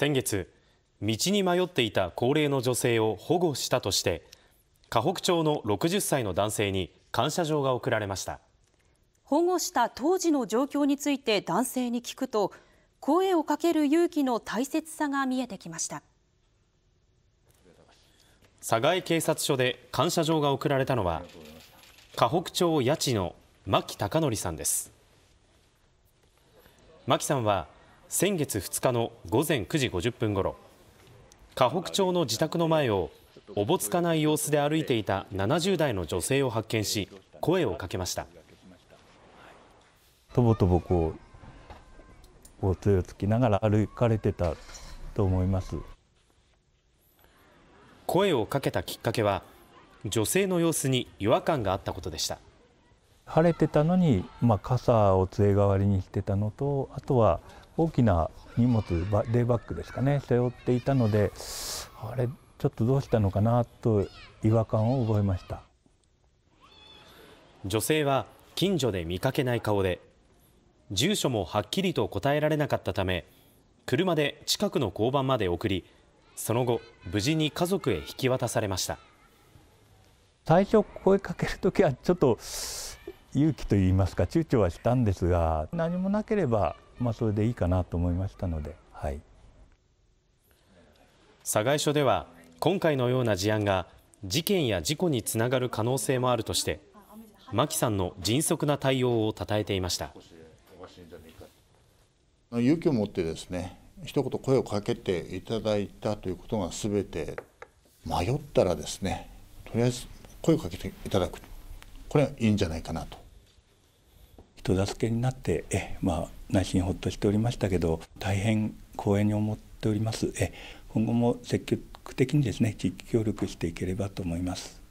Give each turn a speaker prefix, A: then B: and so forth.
A: 先月、道に迷っていた高齢の女性を保護したとして、河北町の60歳の男性に感謝状が贈られました。保護した当時の状況について男性に聞くと、声をかける勇気の大切さが見えてきました。佐賀警察署で感謝状が贈られたのは、河北町谷地の牧隆則さんです。牧さんは先月2日の午前9時50分ごろ河北町の自宅の前をおぼつかない様子で歩いていた70代の女性を発見し声をかけました
B: とぼとぼこうおつをつきながら歩かれてたと思います
A: 声をかけたきっかけは女性の様子に違和感があったことでした
B: 晴れてたのに、まあ、傘を杖代わりにしてたのとあとは大きな荷物デイバッグですかね背負っていたのであれちょっとどうしたのかなと違和感を覚えました
A: 女性は近所で見かけない顔で住所もはっきりと答えられなかったため車で近くの交番まで送りその後無事に家族へ引き渡されました
B: 最初声かけるとはちょっと勇気といいますか躊躇はしたんですが何もなければ、まあ、それでいいかなと思いましたので、はい、
A: 佐賀署では今回のような事案が事件や事故につながる可能性もあるとして牧さんの迅速な対応をたたえていました
B: 勇気を持ってですね一言声をかけていただいたということがすべて迷ったらですねとりあえず声をかけていただくこれはいいんじゃないかなと。人助けになってえ、まあ、内心ほっとしておりましたけど大変光栄に思っておりますえ今後も積極的にですね地域協力していければと思います。